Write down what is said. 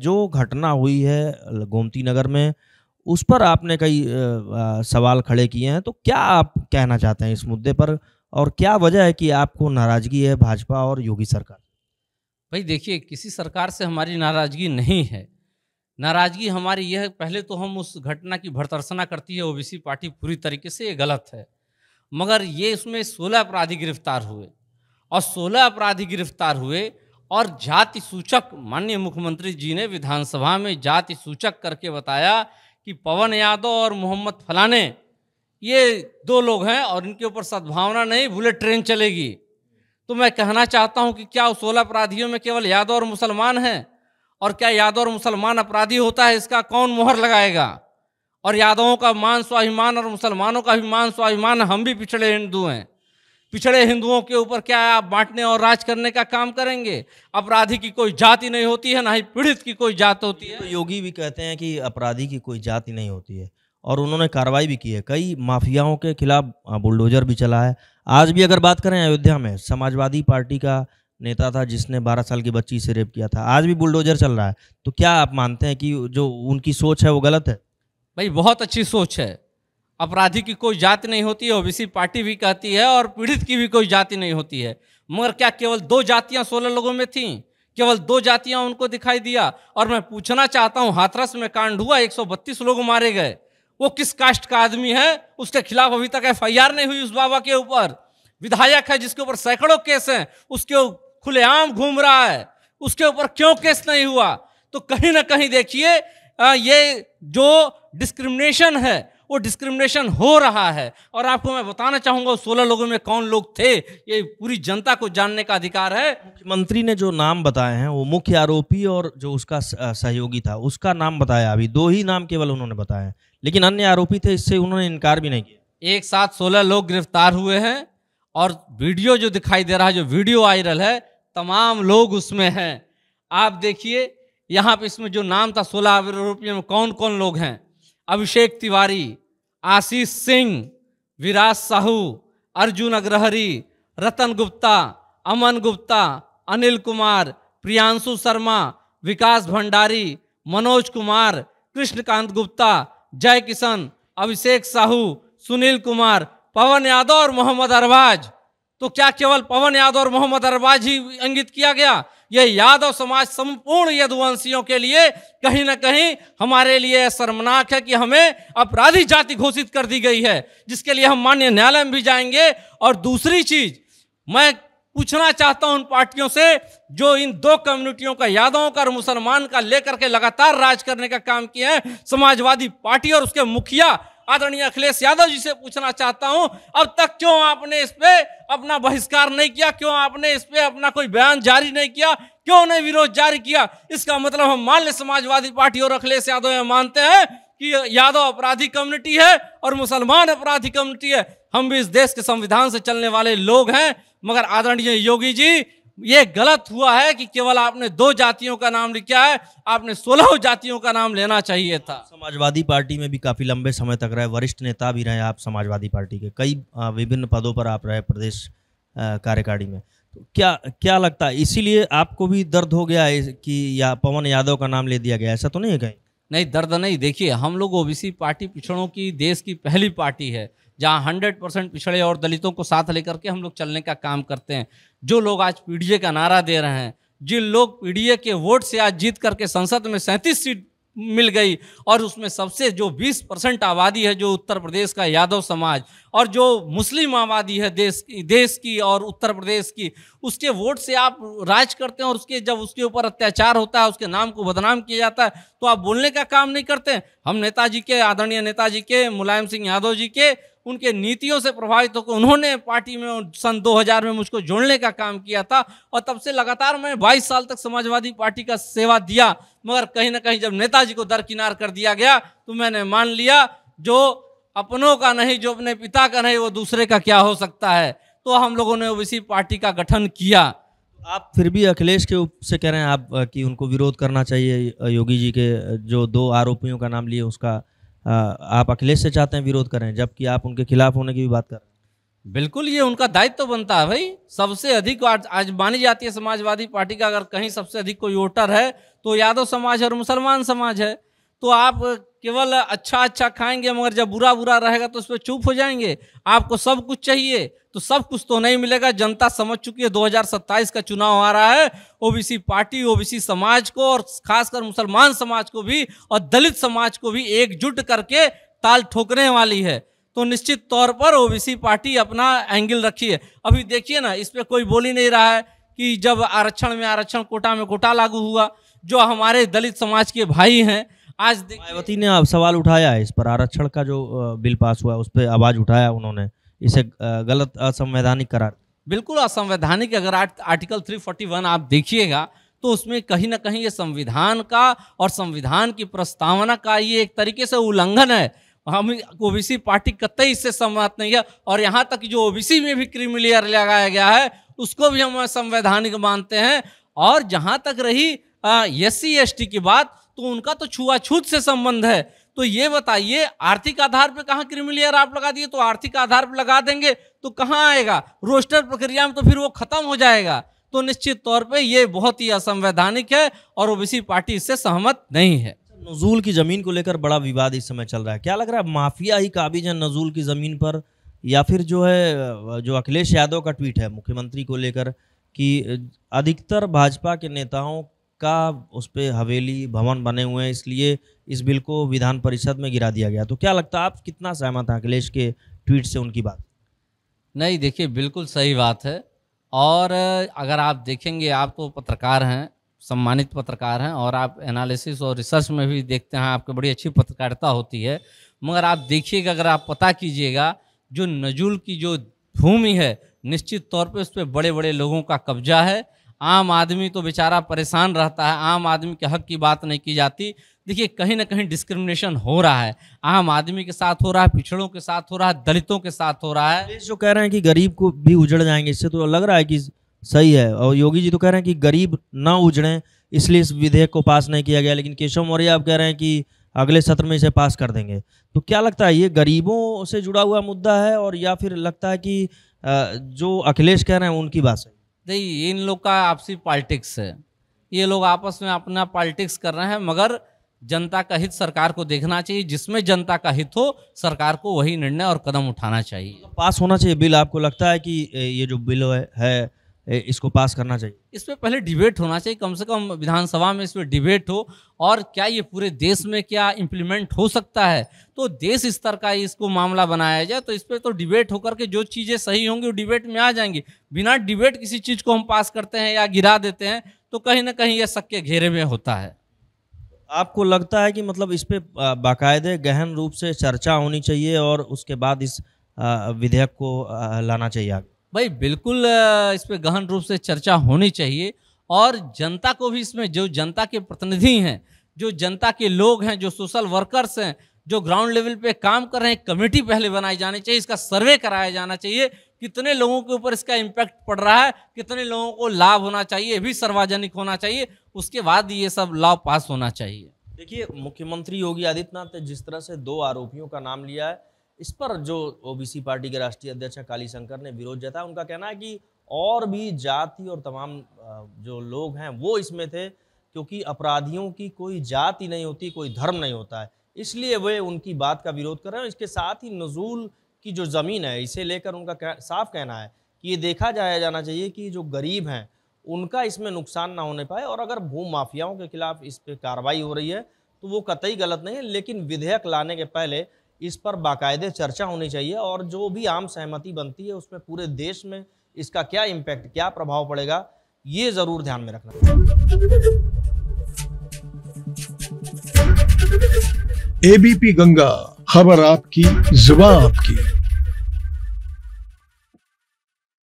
जो घटना हुई है गोमती नगर में उस पर आपने कई सवाल खड़े किए हैं तो क्या आप कहना चाहते हैं इस मुद्दे पर और क्या वजह है कि आपको नाराज़गी है भाजपा और योगी सरकार भाई देखिए किसी सरकार से हमारी नाराज़गी नहीं है नाराज़गी हमारी यह है पहले तो हम उस घटना की भर्तर्सना करती है ओबीसी पार्टी पूरी तरीके से ये गलत है मगर ये इसमें सोलह अपराधी गिरफ्तार हुए और सोलह अपराधी गिरफ्तार हुए और जाति सूचक माननीय मुख्यमंत्री जी ने विधानसभा में जाति सूचक करके बताया कि पवन यादव और मोहम्मद फलाने ये दो लोग हैं और इनके ऊपर सद्भावना नहीं बुलेट ट्रेन चलेगी तो मैं कहना चाहता हूं कि क्या सोलह अपराधियों में केवल यादव और मुसलमान हैं और क्या यादव और मुसलमान अपराधी होता है इसका कौन मोहर लगाएगा और यादवों का मान स्वाभिमान और मुसलमानों का भी मान स्वाभिमान हम भी पिछड़े हिंदू हैं पिछड़े हिंदुओं के ऊपर क्या आप बांटने और राज करने का काम करेंगे अपराधी की कोई जाति नहीं होती है ना ही पीड़ित की कोई जात होती है तो योगी भी कहते हैं कि अपराधी की कोई जाति नहीं होती है और उन्होंने कार्रवाई भी की है कई माफियाओं के खिलाफ हाँ, बुलडोजर भी चला है आज भी अगर बात करें अयोध्या में समाजवादी पार्टी का नेता था जिसने 12 साल की बच्ची से रेप किया था आज भी बुलडोजर चल रहा है तो क्या आप मानते हैं कि जो उनकी सोच है वो गलत है भाई बहुत अच्छी सोच है अपराधी की कोई जाति नहीं होती है ओबीसी पार्टी भी कहती है और पीड़ित की भी कोई जाति नहीं होती है मगर क्या केवल दो जातियां सोलह लोगों में थी केवल दो जातियां उनको दिखाई दिया और मैं पूछना चाहता हूं हाथरस में कांड हुआ एक लोग मारे गए वो किस कास्ट का आदमी है उसके खिलाफ अभी तक एफ नहीं हुई उस बाबा के ऊपर विधायक है जिसके ऊपर सैकड़ों केस हैं उसके खुलेआम घूम रहा है उसके ऊपर क्यों केस नहीं हुआ तो कहीं ना कहीं देखिए ये जो डिस्क्रिमिनेशन है वो डिस्क्रिमिनेशन हो रहा है और आपको मैं बताना चाहूंगा सोलह लोगों में कौन लोग थे ये पूरी जनता को जानने का अधिकार है मुख्यमंत्री ने जो नाम बताए हैं वो मुख्य आरोपी और जो उसका सहयोगी था उसका नाम बताया अभी दो ही नाम केवल उन्होंने बताया लेकिन अन्य आरोपी थे इससे उन्होंने इनकार भी नहीं किया एक साथ सोलह लोग गिरफ्तार हुए हैं और वीडियो जो दिखाई दे रहा है जो वीडियो वायरल है तमाम लोग उसमें हैं आप देखिए यहाँ पे इसमें जो नाम था सोलह आरोपियों में कौन कौन लोग हैं अभिषेक तिवारी आशीष सिंह विराज साहू अर्जुन अग्रहरी रतन गुप्ता अमन गुप्ता अनिल कुमार प्रियांशु शर्मा विकास भंडारी मनोज कुमार कृष्णकांत गुप्ता जय किशन अभिषेक साहू सुनील कुमार पवन यादव और मोहम्मद अरबाज तो क्या केवल पवन यादव और मोहम्मद अरबाज ही अंगित किया गया यह यादव समाज संपूर्ण यदुवंशियों के लिए कहीं ना कहीं हमारे लिए शर्मनाक है कि हमें अपराधी जाति घोषित कर दी गई है जिसके लिए हम मान्य न्यायालय में भी जाएंगे और दूसरी चीज मैं पूछना चाहता हूं उन पार्टियों से जो इन दो कम्युनिटियों का यादवों का और मुसलमान का लेकर के लगातार राज करने का काम किया है समाजवादी पार्टी और उसके मुखिया आदरणीय अखिलेश यादव जी से पूछना चाहता हूं अब तक क्यों आपने इस पर अपना बहिष्कार नहीं किया क्यों आपने इस पर अपना कोई बयान जारी नहीं किया क्यों नहीं विरोध जारी किया इसका मतलब हम मान लें समाजवादी पार्टी और अखिलेश यादव ये मानते हैं कि यादव अपराधी कम्युनिटी है और मुसलमान अपराधी कम्युनिटी है हम भी इस देश के संविधान से चलने वाले लोग हैं मगर आदरणीय योगी जी ये गलत हुआ है कि केवल आपने दो जातियों का नाम लिखा है आपने सोलह जातियों का नाम लेना चाहिए था समाजवादी पार्टी में भी काफी लंबे समय तक रहे वरिष्ठ नेता भी रहे आप समाजवादी पार्टी के कई विभिन्न पदों पर आप रहे प्रदेश कार्यकारिणी में तो क्या क्या लगता है इसीलिए आपको भी दर्द हो गया है कि या पवन यादव का नाम ले दिया गया ऐसा तो नहीं है कहीं नहीं दर्द नहीं देखिए हम लोग ओबीसी पार्टी पिछड़ों की देश की पहली पार्टी है जहां 100 परसेंट पिछड़े और दलितों को साथ लेकर के हम लोग चलने का काम करते हैं जो लोग आज पीडीए का नारा दे रहे हैं जिन लोग पीडीए के वोट से आज जीत करके संसद में सैंतीस सीट मिल गई और उसमें सबसे जो 20 परसेंट आबादी है जो उत्तर प्रदेश का यादव समाज और जो मुस्लिम आबादी है देश की देश की और उत्तर प्रदेश की उसके वोट से आप राज करते हैं और उसके जब उसके ऊपर अत्याचार होता है उसके नाम को बदनाम किया जाता है तो आप बोलने का काम नहीं करते हम नेताजी के आदरणीय नेताजी के मुलायम सिंह यादव जी के उनके नीतियों से प्रभावित होकर उन्होंने पार्टी में सन 2000 में मुझको जोड़ने का काम किया था और तब से लगातार मैं 22 साल तक समाजवादी पार्टी का सेवा दिया मगर कहीं ना कहीं जब नेताजी को दरकिनार कर दिया गया तो मैंने मान लिया जो अपनों का नहीं जो अपने पिता का नहीं वो दूसरे का क्या हो सकता है तो हम लोगों ने ओबीसी पार्टी का गठन किया आप फिर भी अखिलेश के से कह रहे हैं आप कि उनको विरोध करना चाहिए योगी जी के जो दो आरोपियों का नाम लिए उसका आप अखिलेश से चाहते हैं विरोध करें जबकि आप उनके खिलाफ होने की भी बात कर रहे हैं बिल्कुल ये उनका दायित्व तो बनता है भाई सबसे अधिक आज, आज मानी जाती है समाजवादी पार्टी का अगर कहीं सबसे अधिक कोई वोटर है तो यादव समाज है और मुसलमान समाज है तो आप केवल अच्छा अच्छा खाएंगे मगर जब बुरा बुरा रहेगा तो उस पर चुप हो जाएंगे आपको सब कुछ चाहिए तो सब कुछ तो नहीं मिलेगा जनता समझ चुकी है 2027 का चुनाव आ रहा है ओबीसी पार्टी ओबीसी समाज को और खासकर मुसलमान समाज को भी और दलित समाज को भी एकजुट करके ताल ठोकने वाली है तो निश्चित तौर पर ओ पार्टी अपना एंगल रखी है अभी देखिए ना इस पर कोई बोल ही नहीं रहा है कि जब आरक्षण में आरक्षण कोटा में कोटा लागू हुआ जो हमारे दलित समाज के भाई हैं आज मायावती ने अब सवाल उठाया है इस पर आरक्षण का जो बिल पास हुआ उस पर आवाज उठाया उन्होंने इसे गलत असंवैधानिक करार बिल्कुल असंवैधानिक अगर आर्टिकल 341 आप देखिएगा तो उसमें कहीं ना कहीं ये संविधान का और संविधान की प्रस्तावना का ये एक तरीके से उल्लंघन है हम ओबीसी पार्टी कतई इससे सम्मत नहीं है और यहाँ तक जो ओबीसी में भी क्रिमिलियर लगाया गया है उसको भी हम संवैधानिक मानते हैं और जहाँ तक रही एस सी की बात तो उनका तो छुआछूत से संबंध है तो ये बताइए आर्थिक आधार पर कहाँ क्रिमिलियर आप लगा दिए तो आर्थिक आधार पर लगा देंगे तो कहाँ आएगा रोस्टर प्रक्रिया में तो फिर वो खत्म हो जाएगा तो निश्चित तौर पे ये बहुत ही असंवैधानिक है और ओबीसी पार्टी इससे सहमत नहीं है अच्छा, नजूल की ज़मीन को लेकर बड़ा विवाद इस समय चल रहा है क्या लग रहा है माफिया ही काबिज है नजूल की ज़मीन पर या फिर जो है जो अखिलेश यादव का ट्वीट है मुख्यमंत्री को लेकर कि अधिकतर भाजपा के नेताओं का उस पर हवेली भवन बने हुए हैं इसलिए इस बिल को विधान परिषद में गिरा दिया गया तो क्या लगता है आप कितना सहमत हैं अखिलेश के ट्वीट से उनकी बात नहीं देखिए बिल्कुल सही बात है और अगर आप देखेंगे आप तो पत्रकार हैं सम्मानित पत्रकार हैं और आप एनालिसिस और रिसर्च में भी देखते हैं आपके बड़ी अच्छी पत्रकारिता होती है मगर आप देखिएगा अगर आप पता कीजिएगा जो नजुल की जो भूमि है निश्चित तौर पे उस पर बड़े बड़े लोगों का कब्जा है आम आदमी तो बेचारा परेशान रहता है आम आदमी के हक की बात नहीं की जाती देखिए कहीं ना कहीं डिस्क्रिमिनेशन हो रहा है आम आदमी के साथ हो रहा है पिछड़ों के साथ हो रहा है दलितों के साथ हो रहा है जो कह रहे हैं कि गरीब को भी उजड़ जाएंगे इससे तो लग रहा है कि सही है और योगी जी तो कह रहे हैं कि गरीब ना उजड़ें इसलिए इस विधेयक को पास नहीं किया गया लेकिन केशव मौर्य आप कह रहे हैं कि अगले सत्र में इसे पास कर देंगे तो क्या लगता है ये गरीबों से जुड़ा हुआ मुद्दा है और या फिर लगता है कि जो अखिलेश कह रहे हैं उनकी बात है देखिए इन लोग का आपसी पॉलिटिक्स है ये लोग आपस में अपना पॉलिटिक्स कर रहे हैं मगर जनता का हित सरकार को देखना चाहिए जिसमें जनता का हित हो सरकार को वही निर्णय और कदम उठाना चाहिए पास होना चाहिए बिल आपको लगता है कि ये जो बिल है इसको पास करना चाहिए इस पर पहले डिबेट होना चाहिए कम से कम विधानसभा में इस पर डिबेट हो और क्या ये पूरे देश में क्या इम्प्लीमेंट हो सकता है तो देश स्तर का इसको मामला बनाया जाए तो इस पर तो डिबेट होकर के जो चीज़ें सही होंगी वो डिबेट में आ जाएंगी बिना डिबेट किसी चीज़ को हम पास करते हैं या गिरा देते हैं तो कहीं ना कहीं यह शक के घेरे में होता है आपको लगता है कि मतलब इस पर बाकायदे गहन रूप से चर्चा होनी चाहिए और उसके बाद इस विधेयक को लाना चाहिए आगे भाई बिल्कुल इस पर गहन रूप से चर्चा होनी चाहिए और जनता को भी इसमें जो जनता के प्रतिनिधि हैं जो जनता के लोग हैं जो सोशल वर्कर्स हैं जो ग्राउंड लेवल पे काम कर रहे हैं कमेटी पहले बनाई जानी चाहिए इसका सर्वे कराया जाना चाहिए कितने लोगों के ऊपर इसका इम्पैक्ट पड़ रहा है कितने लोगों को लाभ होना चाहिए भी सार्वजनिक होना चाहिए उसके बाद ये सब लॉ पास होना चाहिए देखिए मुख्यमंत्री योगी आदित्यनाथ ने जिस तरह से दो आरोपियों का नाम लिया है इस पर जो ओबीसी पार्टी के राष्ट्रीय अध्यक्ष काली शंकर ने विरोध जताया उनका कहना है कि और भी जाति और तमाम जो लोग हैं वो इसमें थे क्योंकि अपराधियों की कोई जाति नहीं होती कोई धर्म नहीं होता है इसलिए वे उनकी बात का विरोध कर रहे हैं इसके साथ ही नजूल की जो ज़मीन है इसे लेकर उनका कह, साफ कहना है कि ये देखा जाया जाना चाहिए कि जो गरीब हैं उनका इसमें नुकसान ना होने पाए और अगर भू माफियाओं के खिलाफ इस पर कार्रवाई हो रही है तो वो कतई गलत नहीं है लेकिन विधेयक लाने के पहले इस पर बाकायदे चर्चा होनी चाहिए और जो भी आम सहमति बनती है उसमें पूरे देश में इसका क्या इम्पैक्ट क्या प्रभाव पड़ेगा ये ज़रूर ध्यान में रखना एबीपी गंगा खबर आपकी जुबा आपकी